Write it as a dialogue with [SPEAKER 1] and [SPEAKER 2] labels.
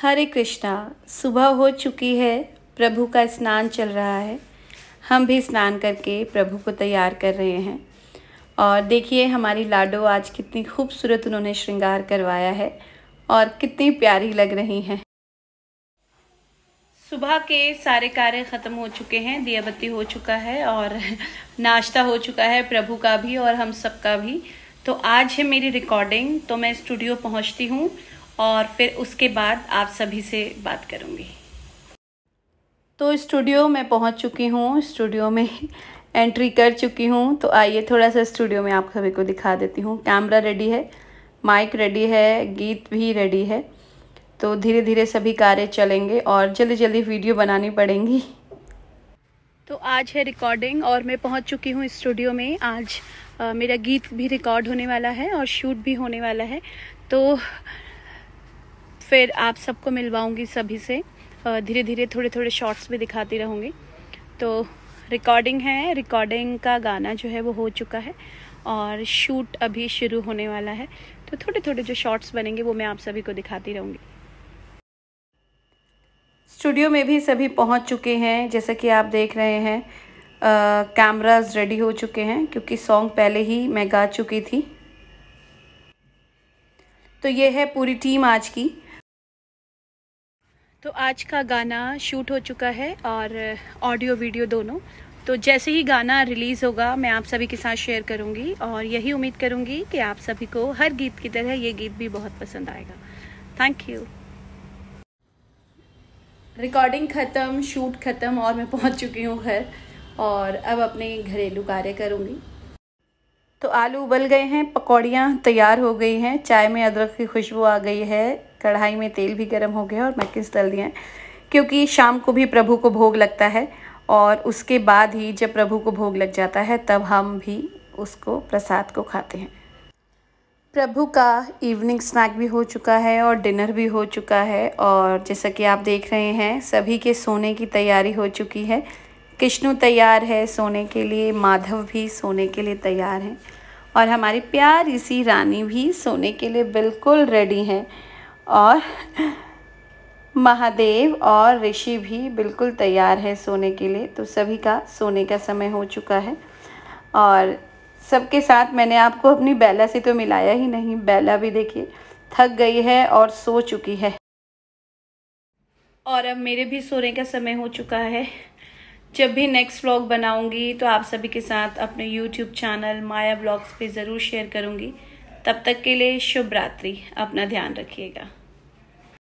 [SPEAKER 1] हरे कृष्णा सुबह हो चुकी है प्रभु का स्नान चल रहा है हम भी स्नान करके प्रभु को तैयार कर रहे हैं और देखिए हमारी लाडो आज कितनी खूबसूरत उन्होंने श्रृंगार करवाया है और कितनी प्यारी लग रही हैं सुबह के सारे कार्य ख़त्म हो चुके हैं दिया बत्ती हो चुका है और नाश्ता हो चुका है प्रभु का भी और हम सबका भी तो आज है मेरी रिकॉर्डिंग तो मैं स्टूडियो पहुंचती हूँ और फिर उसके बाद आप सभी से बात करूँगी तो स्टूडियो में पहुँच चुकी हूँ स्टूडियो में एंट्री कर चुकी हूँ तो आइए थोड़ा सा स्टूडियो में आप सभी को दिखा देती हूँ कैमरा रेडी है माइक रेडी है गीत भी रेडी है तो धीरे धीरे सभी कार्य चलेंगे और जल्दी जल्दी वीडियो बनानी पड़ेंगी तो आज है रिकॉर्डिंग और मैं पहुंच चुकी हूं स्टूडियो में आज आ, मेरा गीत भी रिकॉर्ड होने वाला है और शूट भी होने वाला है तो फिर आप सबको मिलवाऊंगी सभी से धीरे धीरे थोड़े थोड़े शॉर्ट्स भी दिखाती रहूँगी तो रिकॉर्डिंग है रिकॉर्डिंग का गाना जो है वो हो चुका है और शूट अभी शुरू होने वाला है तो थोड़े थोड़े जो शॉर्ट्स बनेंगे वो मैं आप सभी को दिखाती रहूँगी स्टूडियो में भी सभी पहुंच चुके हैं जैसे कि आप देख रहे हैं कैमराज रेडी हो चुके हैं क्योंकि सॉन्ग पहले ही मैं गा चुकी थी तो ये है पूरी टीम आज की तो आज का गाना शूट हो चुका है और ऑडियो वीडियो दोनों तो जैसे ही गाना रिलीज़ होगा मैं आप सभी के साथ शेयर करूंगी और यही उम्मीद करूंगी कि आप सभी को हर गीत की तरह ये गीत भी बहुत पसंद आएगा थैंक यू रिकॉर्डिंग ख़त्म शूट ख़त्म और मैं पहुंच चुकी हूँ घर और अब अपने घरेलू कार्य करूंगी तो आलू उबल गए हैं पकौड़ियाँ तैयार हो गई हैं चाय में अदरक की खुशबू आ गई है कढ़ाई में तेल भी गर्म हो गया और मैकिस डाल दिए हैं क्योंकि शाम को भी प्रभु को भोग लगता है और उसके बाद ही जब प्रभु को भोग लग जाता है तब हम भी उसको प्रसाद को खाते हैं प्रभु का इवनिंग स्नैक भी हो चुका है और डिनर भी हो चुका है और जैसा कि आप देख रहे हैं सभी के सोने की तैयारी हो चुकी है किश्नु तैयार है सोने के लिए माधव भी सोने के लिए तैयार हैं और हमारी प्यारी सी रानी भी सोने के लिए बिल्कुल रेडी हैं और महादेव और ऋषि भी बिल्कुल तैयार है सोने के लिए तो सभी का सोने का समय हो चुका है और सबके साथ मैंने आपको अपनी बेला से तो मिलाया ही नहीं बेला भी देखिए थक गई है और सो चुकी है और अब मेरे भी सोने का समय हो चुका है जब भी नेक्स्ट व्लॉग बनाऊंगी तो आप सभी के साथ अपने यूट्यूब चैनल माया ब्लॉग्स पे ज़रूर शेयर करूंगी तब तक के लिए शुभ रात्रि अपना ध्यान रखिएगा